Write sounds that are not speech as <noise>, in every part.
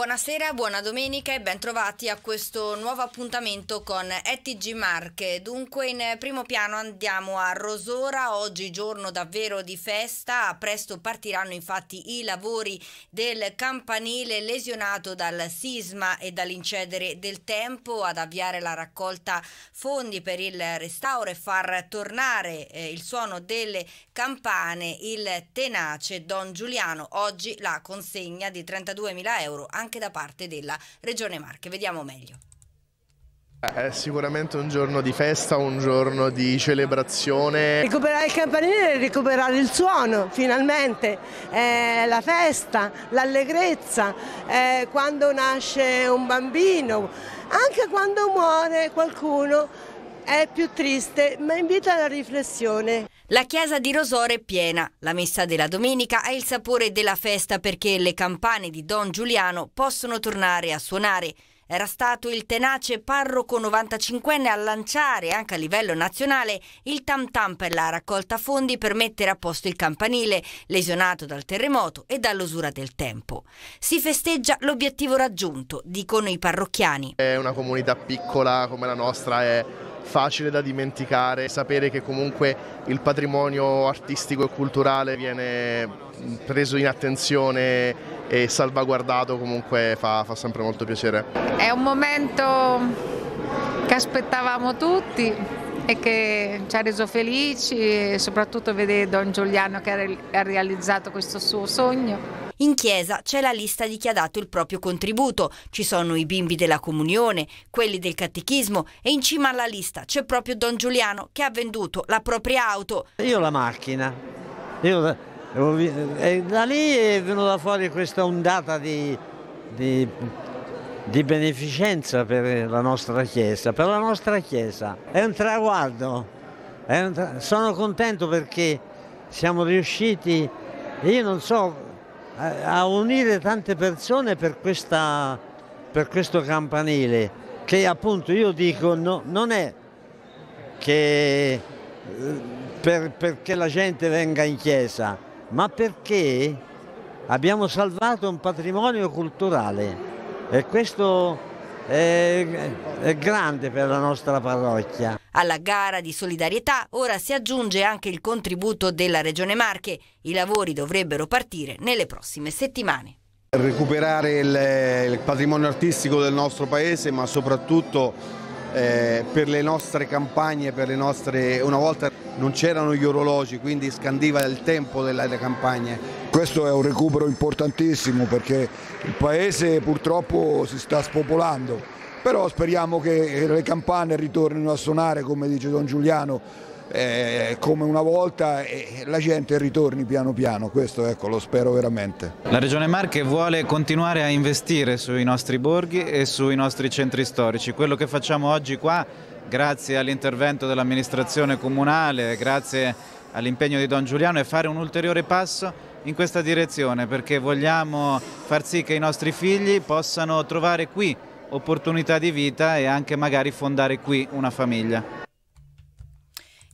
Buonasera, buona domenica e bentrovati a questo nuovo appuntamento con ETG Marche. Dunque in primo piano andiamo a Rosora, oggi giorno davvero di festa, presto partiranno infatti i lavori del campanile lesionato dal sisma e dall'incedere del tempo ad avviare la raccolta fondi per il restauro e far tornare eh, il suono delle campane il tenace Don Giuliano, oggi la consegna di 32.000 euro anche anche da parte della Regione Marche. Vediamo meglio. È sicuramente un giorno di festa, un giorno di celebrazione. Recuperare il campanile e recuperare il suono, finalmente. Eh, la festa, l'allegrezza, quando nasce un bambino, anche quando muore qualcuno è più triste, ma invita alla riflessione. La chiesa di Rosore è piena. La messa della domenica ha il sapore della festa perché le campane di Don Giuliano possono tornare a suonare. Era stato il tenace parroco 95enne a lanciare anche a livello nazionale il tam tam per la raccolta fondi per mettere a posto il campanile, lesionato dal terremoto e dall'usura del tempo. Si festeggia l'obiettivo raggiunto, dicono i parrocchiani. È una comunità piccola come la nostra, è facile da dimenticare, sapere che comunque il patrimonio artistico e culturale viene preso in attenzione e salvaguardato comunque fa, fa sempre molto piacere. È un momento che aspettavamo tutti, e che ci ha reso felici e soprattutto vedere Don Giuliano che ha realizzato questo suo sogno. In chiesa c'è la lista di chi ha dato il proprio contributo, ci sono i bimbi della comunione, quelli del catechismo e in cima alla lista c'è proprio Don Giuliano che ha venduto la propria auto. Io la macchina, io e eh, eh, da lì è venuta fuori questa ondata di, di, di beneficenza per la nostra Chiesa, per la nostra Chiesa. È un traguardo, è un tra... sono contento perché siamo riusciti, io non so, a unire tante persone per, questa, per questo campanile che appunto io dico no, non è che eh, per, perché la gente venga in chiesa, ma perché abbiamo salvato un patrimonio culturale e questo è, è, grande per la nostra parrocchia. Alla gara di solidarietà ora si aggiunge anche il contributo della Regione Marche. I lavori dovrebbero partire nelle prossime settimane. Recuperare il, il patrimonio artistico del nostro paese ma soprattutto eh, per le nostre campagne, per le nostre... una volta non c'erano gli orologi, quindi scandiva il tempo delle, delle campagne. Questo è un recupero importantissimo perché il paese purtroppo si sta spopolando, però speriamo che le campane ritornino a suonare, come dice Don Giuliano, eh, come una volta e eh, la gente ritorni piano piano, questo ecco, lo spero veramente. La Regione Marche vuole continuare a investire sui nostri borghi e sui nostri centri storici, quello che facciamo oggi qua grazie all'intervento dell'amministrazione comunale, grazie all'impegno di Don Giuliano è fare un ulteriore passo in questa direzione perché vogliamo far sì che i nostri figli possano trovare qui opportunità di vita e anche magari fondare qui una famiglia.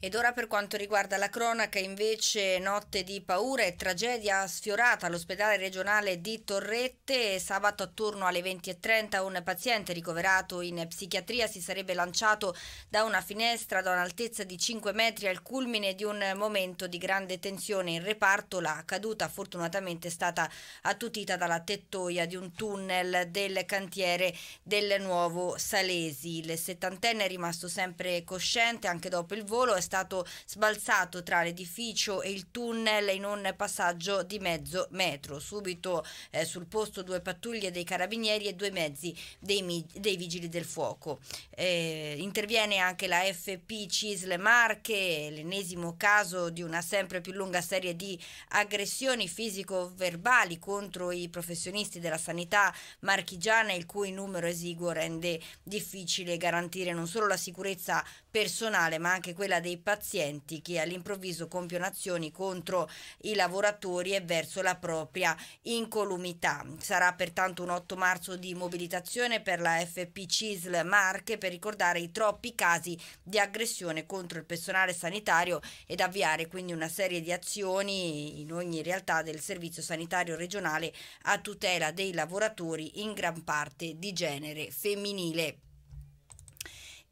Ed ora per quanto riguarda la cronaca, invece, notte di paura e tragedia sfiorata all'ospedale regionale di Torrette. Sabato attorno alle 20.30 un paziente ricoverato in psichiatria si sarebbe lanciato da una finestra da un'altezza di 5 metri al culmine di un momento di grande tensione in reparto. La caduta fortunatamente è stata attutita dalla tettoia di un tunnel del cantiere del nuovo Salesi. Il settantenne è rimasto sempre cosciente anche dopo il volo. È stato stato sbalzato tra l'edificio e il tunnel in un passaggio di mezzo metro. Subito eh, sul posto due pattuglie dei carabinieri e due mezzi dei, dei vigili del fuoco. Eh, interviene anche la FP Cisle Marche, l'ennesimo caso di una sempre più lunga serie di aggressioni fisico-verbali contro i professionisti della sanità marchigiana, il cui numero esiguo rende difficile garantire non solo la sicurezza personale ma anche quella dei pazienti che all'improvviso compiono azioni contro i lavoratori e verso la propria incolumità. Sarà pertanto un 8 marzo di mobilitazione per la FP CISL Marche per ricordare i troppi casi di aggressione contro il personale sanitario ed avviare quindi una serie di azioni in ogni realtà del servizio sanitario regionale a tutela dei lavoratori in gran parte di genere femminile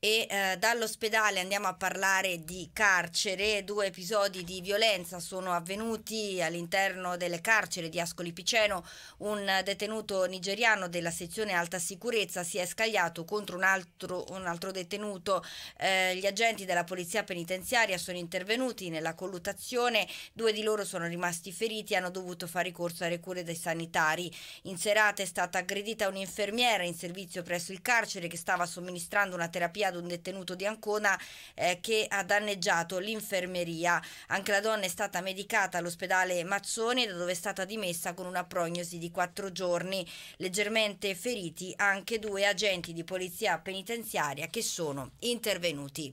e eh, dall'ospedale andiamo a parlare di carcere. Due episodi di violenza sono avvenuti all'interno delle carcere di Ascoli Piceno. Un detenuto nigeriano della sezione alta sicurezza si è scagliato contro un altro, un altro detenuto. Eh, gli agenti della polizia penitenziaria sono intervenuti nella colluttazione. Due di loro sono rimasti feriti e hanno dovuto fare ricorso alle cure dei sanitari. In serata è stata aggredita un'infermiera in servizio presso il carcere che stava somministrando una terapia arrestato un detenuto di Ancona eh, che ha danneggiato l'infermeria. Anche la donna è stata medicata all'ospedale Mazzoni da dove è stata dimessa con una prognosi di quattro giorni. Leggermente feriti anche due agenti di polizia penitenziaria che sono intervenuti.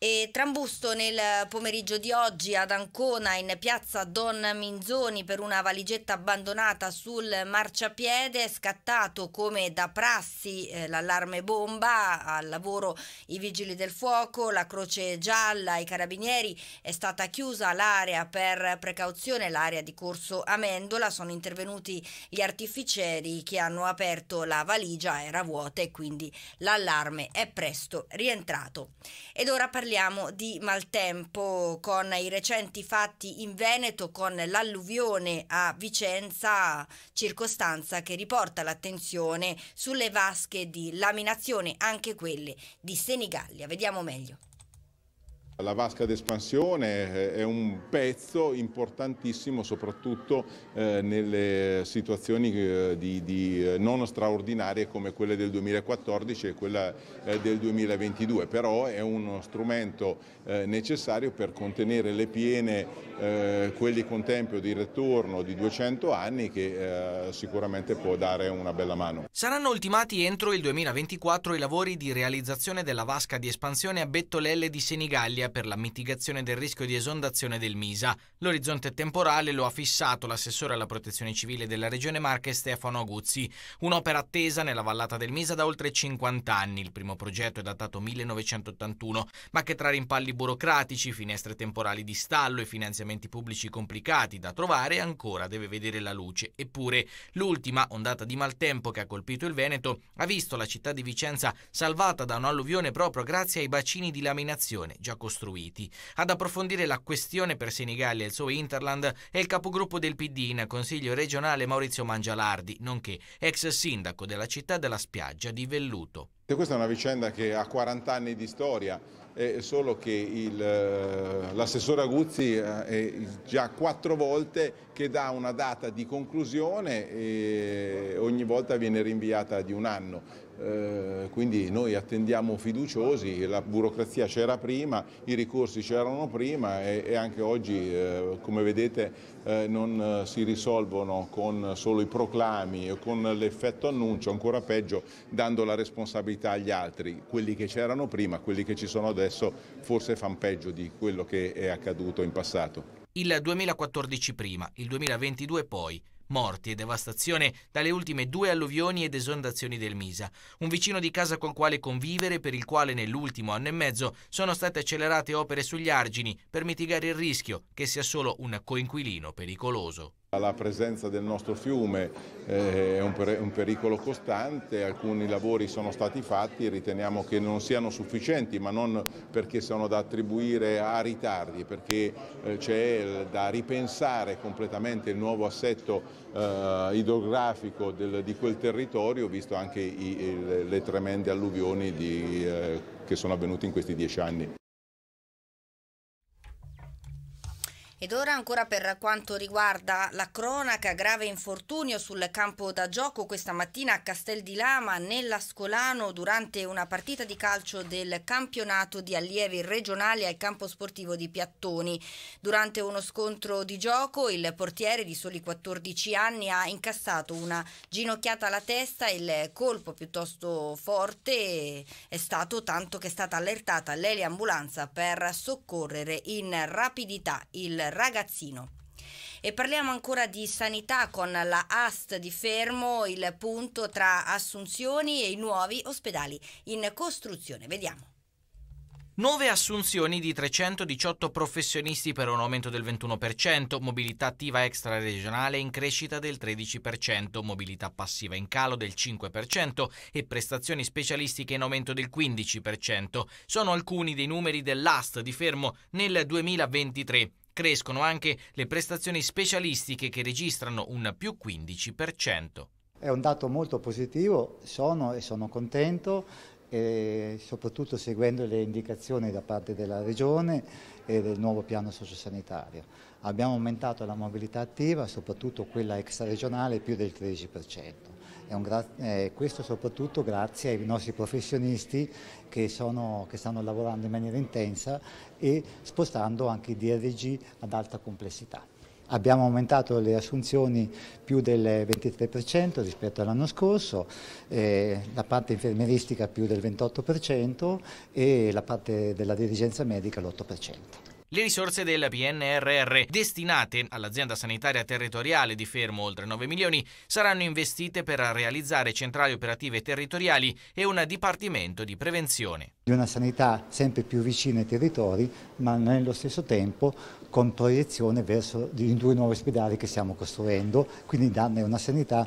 E trambusto nel pomeriggio di oggi ad Ancona in piazza Don Minzoni per una valigetta abbandonata sul marciapiede, è scattato come da prassi eh, l'allarme bomba, al lavoro i vigili del fuoco, la croce gialla, i carabinieri, è stata chiusa l'area per precauzione, l'area di corso Amendola, sono intervenuti gli artificieri che hanno aperto la valigia, era vuota e quindi l'allarme è presto rientrato. Ed ora parliamo parliamo di maltempo con i recenti fatti in Veneto con l'alluvione a Vicenza, circostanza che riporta l'attenzione sulle vasche di laminazione, anche quelle di Senigallia. Vediamo meglio. La vasca d'espansione è un pezzo importantissimo soprattutto eh, nelle situazioni eh, di, di eh, non straordinarie come quelle del 2014 e quella del 2022, però è uno strumento necessario per contenere le piene, quelli con tempo di ritorno di 200 anni che sicuramente può dare una bella mano. Saranno ultimati entro il 2024 i lavori di realizzazione della vasca di espansione a Bettolelle di Senigallia necessaria per la mitigazione del rischio di esondazione del Misa. L'orizzonte temporale lo ha fissato l'assessore alla protezione civile della Regione Marche Stefano Aguzzi, un'opera attesa nella vallata del Misa da oltre 50 anni. Il primo progetto è datato 1981, ma che tra rimpalli burocratici, finestre temporali di stallo e finanziamenti pubblici complicati da trovare ancora deve vedere la luce. Eppure l'ultima ondata di maltempo che ha colpito il Veneto ha visto la città di Vicenza salvata da un'alluvione proprio grazie ai bacini di laminazione già costruiti costruiti. Ad approfondire la questione per Senigallia e il suo Interland è il capogruppo del PD in Consiglio regionale Maurizio Mangialardi, nonché ex sindaco della città della spiaggia di Velluto. Questa è una vicenda che ha 40 anni di storia, è solo che eh, l'assessore Aguzzi eh, è già quattro volte che dà una data di conclusione e ogni volta viene rinviata di un anno. Eh, quindi noi attendiamo fiduciosi, la burocrazia c'era prima, i ricorsi c'erano prima e, e, anche oggi eh, come vedete eh, non eh, si risolvono con solo i proclami o con l'effetto annuncio, ancora peggio dando la responsabilità agli altri, quelli che c'erano prima, quelli che ci sono adesso forse fanno peggio di quello che è accaduto in passato. Il 2014 prima, il 2022 poi morti e devastazione dalle ultime due alluvioni ed esondazioni del Misa, un vicino di casa col quale convivere per il quale nell'ultimo anno e mezzo sono state accelerate opere sugli argini per mitigare il rischio che sia solo un coinquilino pericoloso. La presenza del nostro fiume eh, è un pericolo costante, alcuni lavori sono stati fatti e riteniamo che non siano sufficienti, ma non perché sono da attribuire a ritardi, perché eh, c'è da ripensare completamente il nuovo assetto eh, idrografico di quel territorio, visto anche le tremende alluvioni che sono avvenute in questi dieci anni. Ed ora ancora per quanto riguarda la cronaca, grave infortunio sul campo da gioco questa mattina a Castel di Lama nell'Ascolano durante una partita di calcio del campionato di allievi regionali al campo sportivo di Piattoni. Durante uno scontro di gioco il portiere di soli 14 anni ha incassato una ginocchiata alla testa, il colpo piuttosto forte è stato tanto che è stata allertata l'eliambulanza per soccorrere in rapidità il ragazzino. E parliamo ancora di sanità con la AST di Fermo, il punto tra assunzioni e i nuovi ospedali in costruzione. Vediamo. Nuove assunzioni di 318 professionisti per un aumento del 21%, mobilità attiva extraregionale in crescita del 13%, mobilità passiva in calo del 5% e prestazioni specialistiche in aumento del 15%. Sono alcuni dei numeri dell'AST di Fermo nel 2023. Crescono anche le prestazioni specialistiche che registrano un più 15%. È un dato molto positivo, sono e sono contento, e soprattutto seguendo le indicazioni da parte della Regione e del nuovo piano sociosanitario. Abbiamo aumentato la mobilità attiva, soprattutto quella extraregionale, più del 13% eh, questo soprattutto grazie ai nostri professionisti che, sono, che, stanno lavorando in maniera intensa e spostando anche i DRG ad alta complessità. Abbiamo aumentato le assunzioni più del 23% rispetto all'anno scorso, eh, la parte infermieristica più del 28% e la parte della dirigenza medica l'8%. Le risorse del PNRR destinate all'azienda sanitaria territoriale di Fermo, oltre 9 milioni, saranno investite per realizzare centrali operative territoriali e un dipartimento di prevenzione. Di una sanità sempre più vicina ai territori, ma nello stesso tempo con proiezione verso i due nuovi ospedali che stiamo costruendo, quindi darne una sanità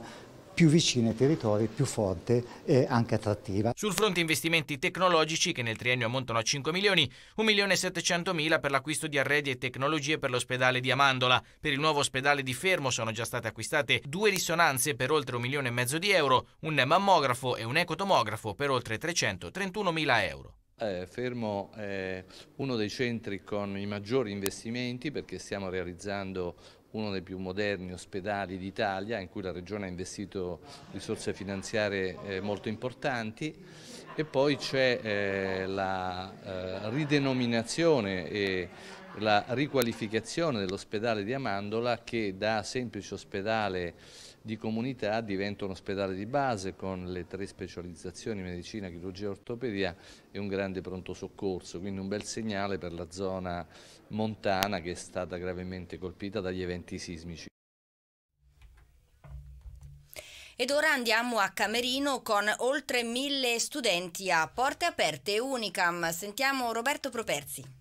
più vicina ai territori, più forte e anche attrattiva. Sul fronte investimenti tecnologici, che nel triennio ammontano a 5 milioni, 1 milione e 700 mila per l'acquisto di arredi e tecnologie per l'ospedale di Amandola. Per il nuovo ospedale di Fermo sono già state acquistate due risonanze per oltre un milione e mezzo di euro, un mammografo e un ecotomografo per oltre 331 mila euro. Eh, Fermo è uno dei centri con i maggiori investimenti perché stiamo realizzando uno dei più moderni ospedali d'Italia in cui la Regione ha investito risorse finanziarie eh, molto importanti e poi c'è eh, la eh, ridenominazione e la riqualificazione dell'ospedale di Amandola che da semplice ospedale di comunità diventa un ospedale di base con le tre specializzazioni medicina, chirurgia e ortopedia e un grande pronto soccorso, quindi un bel segnale per la zona montana che è stata gravemente colpita dagli eventi sismici. Ed ora andiamo a Camerino con oltre mille studenti a porte aperte Unicam. Sentiamo Roberto Properzi.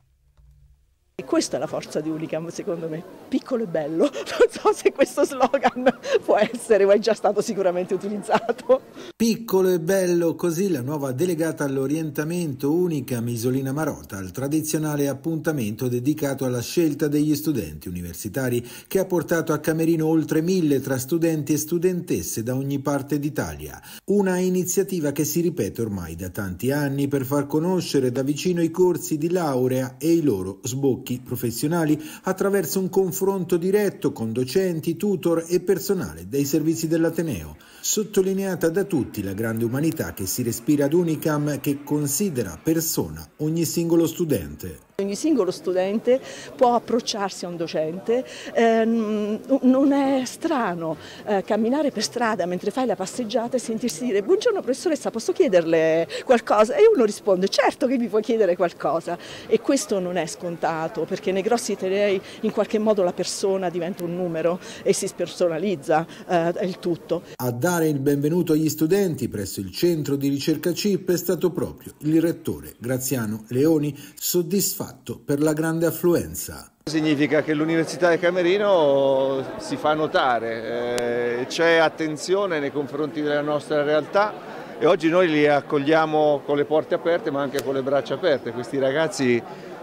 E questa è la forza di Unicam, secondo me, piccolo e bello. <laughs> Non so se questo slogan può essere, ma è già stato sicuramente utilizzato. Piccolo e bello, così la nuova delegata all'orientamento Unicam Isolina Marota, al tradizionale appuntamento dedicato alla scelta degli studenti universitari, che ha portato a Camerino oltre mille tra studenti e studentesse da ogni parte d'Italia. Una iniziativa che si ripete ormai da tanti anni per far conoscere da vicino i corsi di laurea e i loro sbocchi rischi professionali attraverso un confronto diretto con docenti, tutor e personale dei servizi dell'Ateneo. Sottolineata da tutti la grande umanità che si respira ad Unicam che considera persona ogni singolo studente. Ogni singolo studente può approcciarsi a un docente, eh, non è strano eh, camminare per strada mentre fai la passeggiata e sentirsi dire buongiorno professoressa posso chiederle qualcosa? E uno risponde certo che mi puoi chiedere qualcosa e questo non è scontato perché nei grossi itineri in qualche modo la persona diventa un numero e si spersonalizza eh, il tutto. A dare il benvenuto agli studenti presso il centro di ricerca CIP è stato proprio il rettore Graziano Leoni soddisfatto fatto per la grande affluenza. Significa che l'Università di Camerino si fa notare, eh, c'è attenzione nei confronti della nostra realtà e oggi noi li accogliamo con le porte aperte ma anche con le braccia aperte. Questi ragazzi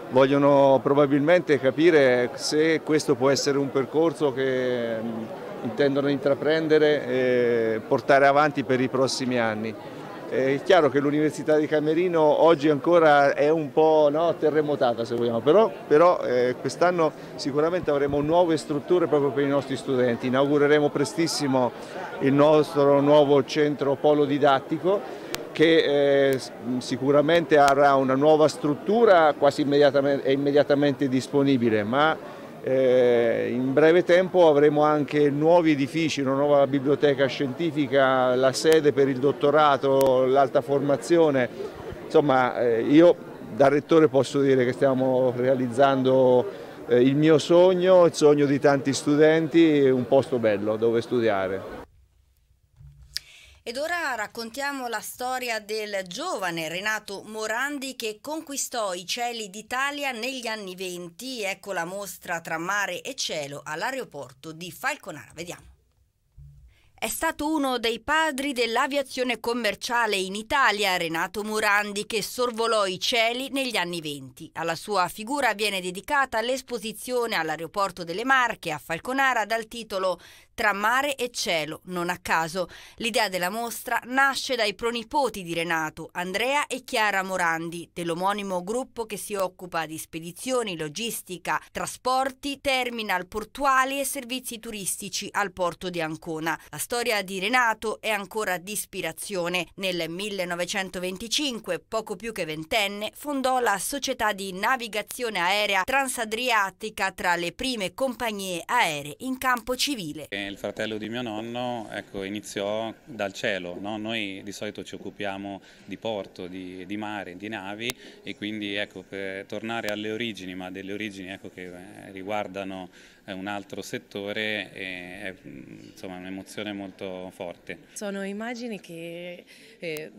vogliono probabilmente capire se questo può essere un percorso che intendono intraprendere e portare avanti per i prossimi anni. Eh, è chiaro che l'Università di Camerino oggi ancora è un po' no, terremotata se vogliamo, però, però eh, quest'anno sicuramente avremo nuove strutture proprio per i nostri studenti, inaugureremo prestissimo il nostro nuovo centro polo didattico che eh, sicuramente avrà una nuova struttura quasi immediatamente, immediatamente disponibile, ma eh, in breve tempo avremo anche nuovi edifici, una nuova biblioteca scientifica, la sede per il dottorato, l'alta formazione. Insomma, eh, io da rettore posso dire che stiamo realizzando eh, il mio sogno, il sogno di tanti studenti, un posto bello dove studiare. Ed ora raccontiamo la storia del giovane Renato Morandi che conquistò i cieli d'Italia negli anni venti. Ecco la mostra tra mare e cielo all'aeroporto di Falconara. Vediamo. È stato uno dei padri dell'aviazione commerciale in Italia, Renato Morandi, che sorvolò i cieli negli anni venti. Alla sua figura viene dedicata l'esposizione all'aeroporto delle Marche a Falconara dal titolo tra mare e cielo, non a caso. L'idea della mostra nasce dai pronipoti di Renato, Andrea e Chiara Morandi, dell'omonimo gruppo che si occupa di spedizioni, logistica, trasporti, terminal portuali e servizi turistici al porto di Ancona. La storia di Renato è ancora di ispirazione. Nel 1925, poco più che ventenne, fondò la società di navigazione aerea transadriatica tra le prime compagnie aeree in campo civile. Eh, il fratello di mio nonno ecco, iniziò dal cielo, no? noi di solito ci occupiamo di porto, di, di mare, di navi e quindi ecco, per tornare alle origini, ma delle origini ecco, che eh, riguardano eh, un altro settore eh, è, mm, insomma, un'emozione molto forte. Sono immagini che... Eh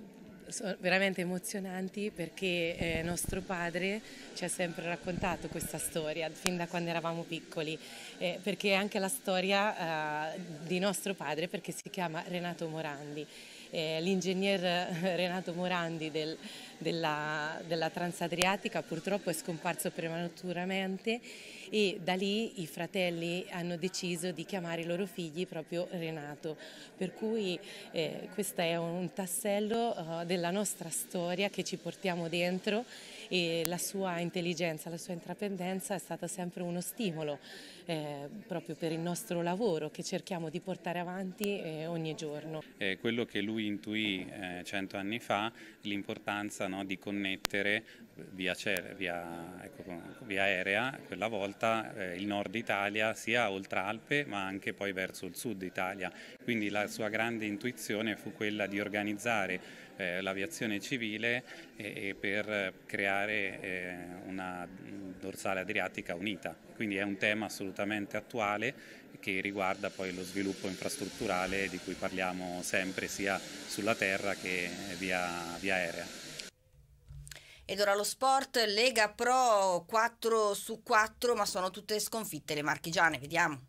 sono veramente emozionanti perché eh, nostro padre ci ha sempre raccontato questa storia fin da quando eravamo piccoli, eh, perché è anche la storia eh, di nostro padre perché si chiama Renato Morandi eh, L'ingegner eh, Renato Morandi del, della, della, Transadriatica purtroppo è scomparso prematuramente e da lì i fratelli hanno deciso di chiamare i loro figli proprio Renato. Per cui eh, questo è un tassello eh, della nostra storia che ci portiamo dentro e la sua intelligenza, la sua intraprendenza è stata sempre uno stimolo eh, proprio per il nostro lavoro che cerchiamo di portare avanti eh, ogni giorno. Eh, quello che lui intuì eh, cento anni fa, l'importanza no, di connettere via, via, ecco, via, aerea quella volta eh, il nord Italia sia oltre Alpe ma anche poi verso il sud Italia, quindi la sua grande intuizione fu quella di organizzare eh, l'aviazione civile e, e per creare eh, una dorsale adriatica unita. Quindi è un tema assolutamente attuale che riguarda poi lo sviluppo infrastrutturale di cui parliamo sempre sia sulla terra che via, via aerea. Ed ora lo sport, Lega Pro 4 su 4, ma sono tutte sconfitte le marchigiane, vediamo.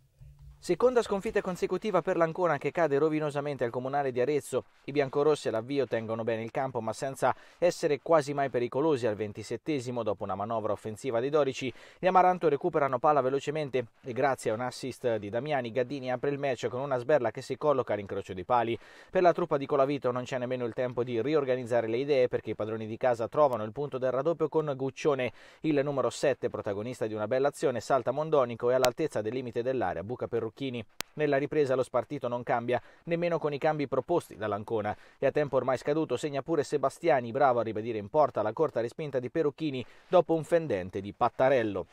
Seconda sconfitta consecutiva per l'Ancona che cade rovinosamente al comunale di Arezzo. I biancorossi all'avvio tengono bene il campo ma senza essere quasi mai pericolosi al 27 dopo una manovra offensiva dei Dorici. Gli Amaranto recuperano palla velocemente e grazie a un assist di Damiani Gaddini apre il match con una sberla che si colloca all'incrocio dei pali. Per la truppa di Colavito non c'è nemmeno il tempo di riorganizzare le idee perché i padroni di casa trovano il punto del raddoppio con Guccione. Il numero 7, protagonista di una bella azione, salta Mondonico e all'altezza del limite dell'area buca per marocchini. Nella ripresa lo spartito non cambia, nemmeno con i cambi proposti dall'Ancona. E a tempo ormai scaduto segna pure Sebastiani, bravo a ribadire in porta la corta respinta di Perucchini dopo un fendente di Pattarello.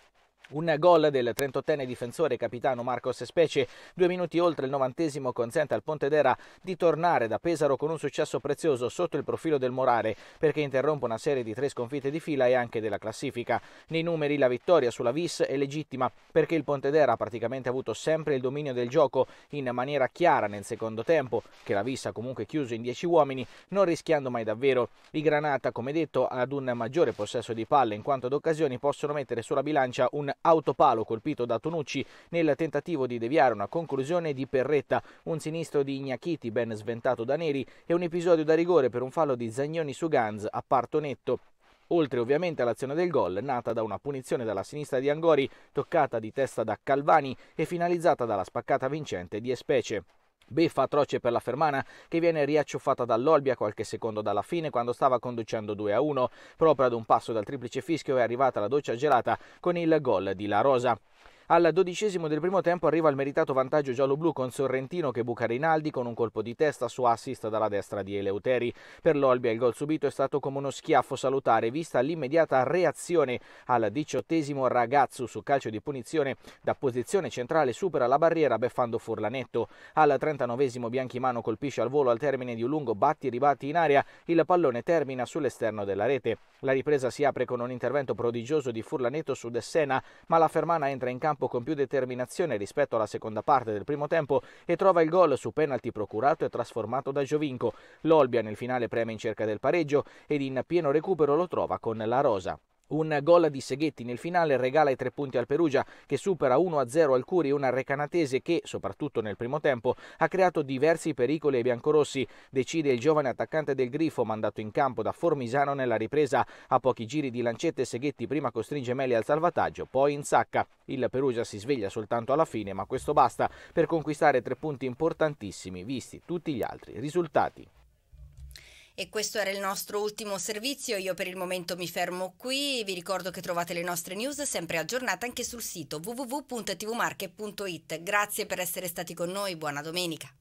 Un gol del 38enne difensore capitano Marcos Specie, due minuti oltre il novantesimo, consente al Pontedera di tornare da Pesaro con un successo prezioso sotto il profilo del morale, perché interrompe una serie di tre sconfitte di fila e anche della classifica. Nei numeri la vittoria sulla Vis è legittima, perché il Pontedera ha praticamente avuto sempre il dominio del gioco in maniera chiara nel secondo tempo, che la Vis ha comunque chiuso in dieci uomini, non rischiando mai davvero. I Granata, come detto, ad un maggiore possesso di palle, in quanto ad occasioni possono mettere sulla bilancia un autopalo colpito da Tonucci nel tentativo di deviare una conclusione di Perretta, un sinistro di Ignachiti ben sventato da Neri e un episodio da rigore per un fallo di Zagnoni su Ganz a parto netto oltre ovviamente all'azione del gol nata da una punizione dalla sinistra di Angori, toccata di testa da Calvani e finalizzata dalla spaccata vincente di Espece. Beffa atroce per la Fermana che viene riacciuffata dall'Olbia qualche secondo dalla fine quando stava conducendo 2-1. Proprio ad un passo dal triplice fischio è arrivata la doccia gelata con il gol di La Rosa. Al dodicesimo del primo tempo arriva il meritato vantaggio giallo-blu con Sorrentino che buca Rinaldi con un colpo di testa su assist dalla destra di Eleuteri. Per l'Olbia il gol subito è stato come uno schiaffo salutare, vista l'immediata reazione al diciottesimo Ragazzu su calcio di punizione da posizione centrale supera la barriera beffando Furlanetto. Al trentanovesimo Bianchimano colpisce al volo al termine di un lungo batti ribatti in aria, il pallone termina sull'esterno della rete. La ripresa si apre con un intervento prodigioso di Furlanetto su Dessena, ma la Fermana entra in campo campo con più determinazione rispetto alla seconda parte del primo tempo e trova il gol su penalty procurato e trasformato da Giovinco. L'Olbia nel finale preme in cerca del pareggio ed in pieno recupero lo trova con la Rosa. Un gol di Seghetti nel finale regala i tre punti al Perugia che supera 1-0 al Curi, una recanatese che, soprattutto nel primo tempo, ha creato diversi pericoli ai biancorossi. Decide il giovane attaccante del Grifo mandato in campo da Formisano nella ripresa. A pochi giri di lancette Seghetti prima costringe Meli al salvataggio, poi in sacca. Il Perugia si sveglia soltanto alla fine, ma questo basta per conquistare tre punti importantissimi, visti tutti gli altri risultati. E questo era il nostro ultimo servizio. Io per il momento mi fermo qui. Vi ricordo che trovate le nostre news sempre aggiornate anche sul sito www.tvmarche.it. Grazie per essere stati con noi. Buona domenica.